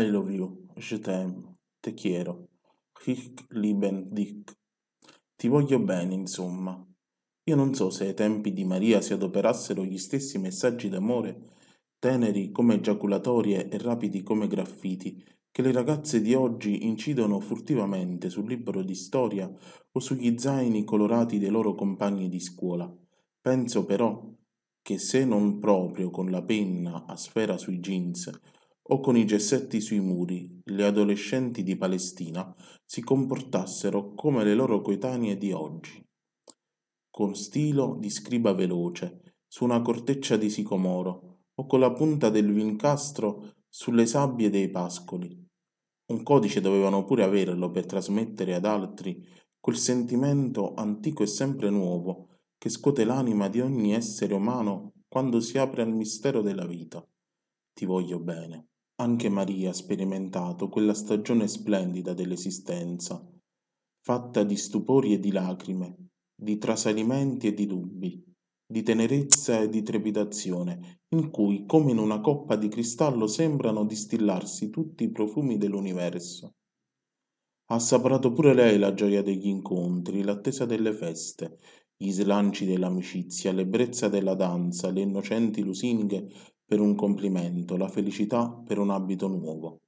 I love you, je t'aime, te quiero, ich lieben dich. Ti voglio bene, insomma. Io non so se ai tempi di Maria si adoperassero gli stessi messaggi d'amore, teneri come giaculatorie e rapidi come graffiti, che le ragazze di oggi incidono furtivamente sul libro di storia o sugli zaini colorati dei loro compagni di scuola. Penso però che se non proprio con la penna a sfera sui jeans, o con i gessetti sui muri, le adolescenti di Palestina si comportassero come le loro coetanee di oggi, con stilo di scriba veloce, su una corteccia di sicomoro o con la punta del vincastro sulle sabbie dei pascoli. Un codice dovevano pure averlo per trasmettere ad altri quel sentimento antico e sempre nuovo che scuote l'anima di ogni essere umano quando si apre al mistero della vita. Ti voglio bene. Anche Maria ha sperimentato quella stagione splendida dell'esistenza, fatta di stupori e di lacrime, di trasalimenti e di dubbi, di tenerezza e di trepidazione, in cui, come in una coppa di cristallo, sembrano distillarsi tutti i profumi dell'universo. Ha assaporato pure lei la gioia degli incontri, l'attesa delle feste, gli slanci dell'amicizia, l'ebbrezza della danza, le innocenti lusinghe per un complimento, la felicità per un abito nuovo.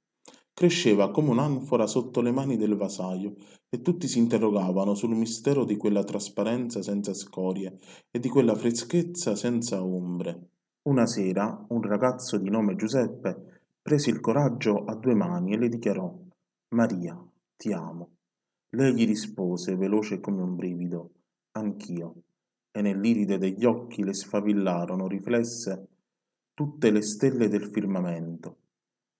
Cresceva come un'anfora sotto le mani del vasaio e tutti si interrogavano sul mistero di quella trasparenza senza scorie e di quella freschezza senza ombre. Una sera un ragazzo di nome Giuseppe prese il coraggio a due mani e le dichiarò Maria, ti amo. Lei gli rispose, veloce come un brivido, anch'io, e nell'iride degli occhi le sfavillarono riflesse tutte le stelle del firmamento,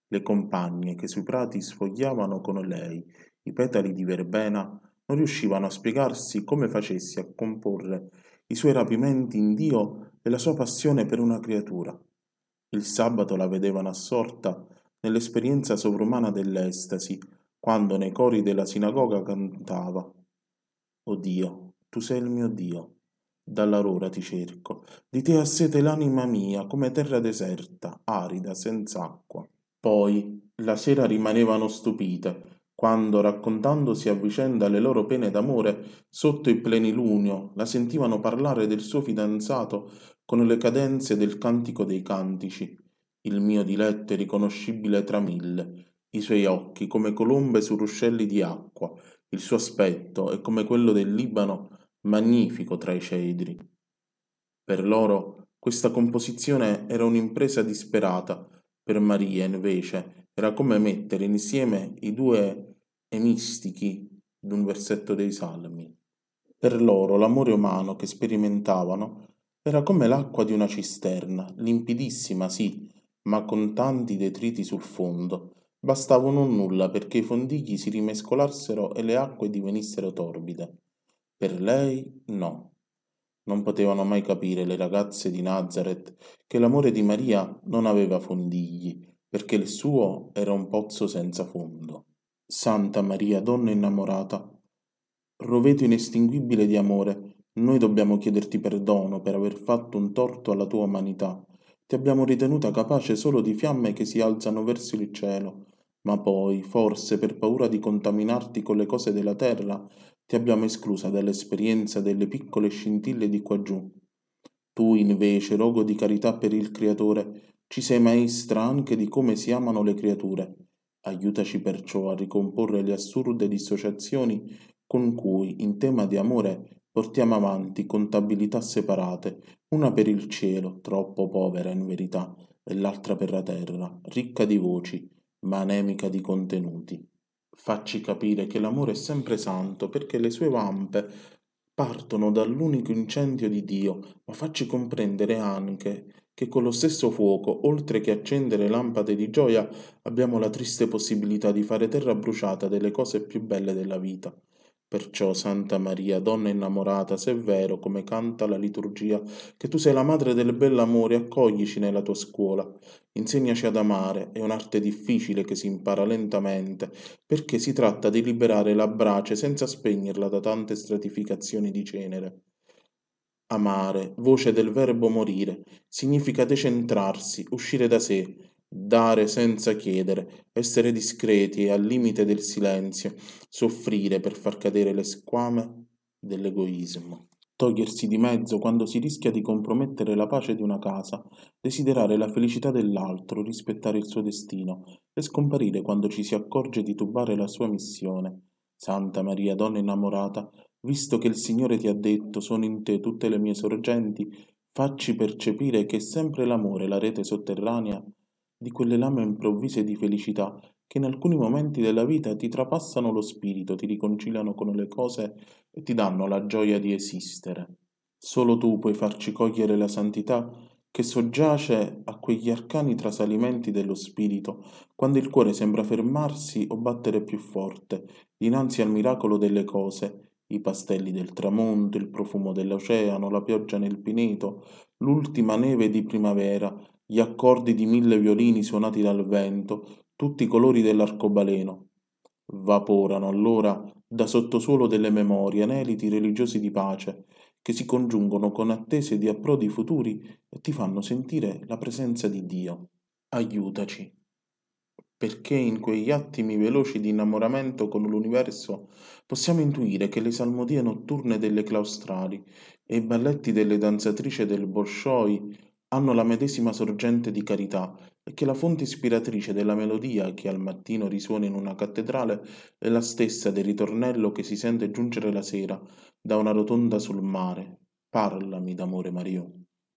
le compagne che sui prati sfogliavano con lei i petali di verbena non riuscivano a spiegarsi come facessi a comporre i suoi rapimenti in Dio e la sua passione per una creatura. Il sabato la vedevano assorta nell'esperienza sovrumana dell'estasi, quando nei cori della sinagoga cantava O oh Dio, tu sei il mio Dio, dall'aurora ti cerco. Di te ha sete l'anima mia, come terra deserta, arida, senz'acqua. Poi la sera rimanevano stupite, quando, raccontandosi a vicenda le loro pene d'amore, sotto il plenilunio la sentivano parlare del suo fidanzato con le cadenze del cantico dei cantici. Il mio diletto è riconoscibile tra mille, i suoi occhi come colombe su ruscelli di acqua, il suo aspetto è come quello del Libano magnifico tra i cedri. Per loro questa composizione era un'impresa disperata, per Maria invece era come mettere insieme i due emistichi d'un versetto dei Salmi. Per loro l'amore umano che sperimentavano era come l'acqua di una cisterna, limpidissima sì, ma con tanti detriti sul fondo. Bastavano nulla perché i fondigli si rimescolassero e le acque divenissero torbide. Per lei no. Non potevano mai capire le ragazze di Nazareth che l'amore di Maria non aveva fondigli, perché il suo era un pozzo senza fondo. Santa Maria, donna innamorata, roveto inestinguibile di amore, noi dobbiamo chiederti perdono per aver fatto un torto alla tua umanità. Ti abbiamo ritenuta capace solo di fiamme che si alzano verso il cielo, ma poi, forse per paura di contaminarti con le cose della terra, ti abbiamo esclusa dall'esperienza delle piccole scintille di quaggiù. Tu, invece, rogo di carità per il Creatore, ci sei maestra anche di come si amano le creature. Aiutaci perciò a ricomporre le assurde dissociazioni con cui, in tema di amore, portiamo avanti contabilità separate, una per il cielo, troppo povera in verità, e l'altra per la terra, ricca di voci, ma anemica di contenuti. Facci capire che l'amore è sempre santo, perché le sue vampe partono dall'unico incendio di Dio, ma facci comprendere anche che con lo stesso fuoco, oltre che accendere lampade di gioia, abbiamo la triste possibilità di fare terra bruciata delle cose più belle della vita. Perciò, Santa Maria, donna innamorata, se è vero, come canta la liturgia, che tu sei la madre del bell'amore, accoglici nella tua scuola. Insegnaci ad amare, è un'arte difficile che si impara lentamente, perché si tratta di liberare la brace senza spegnerla da tante stratificazioni di cenere. Amare, voce del verbo morire, significa decentrarsi, uscire da sé, dare senza chiedere, essere discreti e al limite del silenzio, soffrire per far cadere le squame dell'egoismo togliersi di mezzo quando si rischia di compromettere la pace di una casa, desiderare la felicità dell'altro, rispettare il suo destino e scomparire quando ci si accorge di turbare la sua missione. Santa Maria, donna innamorata, visto che il Signore ti ha detto sono in te tutte le mie sorgenti, facci percepire che è sempre l'amore la rete sotterranea di quelle lame improvvise di felicità che in alcuni momenti della vita ti trapassano lo spirito, ti riconciliano con le cose e ti danno la gioia di esistere. Solo tu puoi farci cogliere la santità che soggiace a quegli arcani trasalimenti dello spirito, quando il cuore sembra fermarsi o battere più forte, dinanzi al miracolo delle cose, i pastelli del tramonto, il profumo dell'oceano, la pioggia nel pineto, l'ultima neve di primavera, gli accordi di mille violini suonati dal vento, tutti i colori dell'arcobaleno. Vaporano allora da sottosuolo delle memorie aneliti religiosi di pace, che si congiungono con attese di approdi futuri e ti fanno sentire la presenza di Dio. Aiutaci. Perché in quegli attimi veloci di innamoramento con l'universo possiamo intuire che le salmodie notturne delle claustrali e i balletti delle danzatrici del Bolshoi hanno la medesima sorgente di carità e che la fonte ispiratrice della melodia che al mattino risuona in una cattedrale è la stessa del ritornello che si sente giungere la sera da una rotonda sul mare. Parlami d'amore Mario.